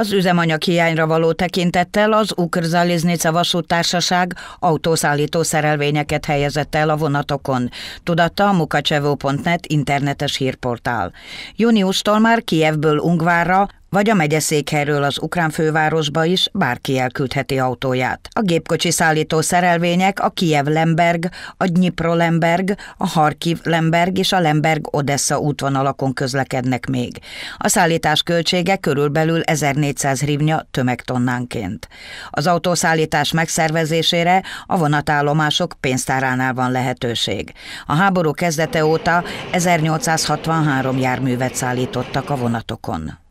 Az üzemanyag hiányra való tekintettel az Ukrzaliznica vasútársaság autószállító szerelvényeket helyezett el a vonatokon, tudatta a mukacsevo.net internetes hírportál. Júniustól már Kievből Ungvárra, vagy a megyeszékhelyről az ukrán fővárosba is bárki elküldheti autóját. A gépkocsi szállító szerelvények a Kiev-Lemberg, a Dnipro-Lemberg, a Harkiv-Lemberg és a Lemberg-Odessa útvonalakon közlekednek még. A szállítás költsége körülbelül 1400 rivnya tömegtonnánként. Az autószállítás megszervezésére a vonatállomások pénztáránál van lehetőség. A háború kezdete óta 1863 járművet szállítottak a vonatokon.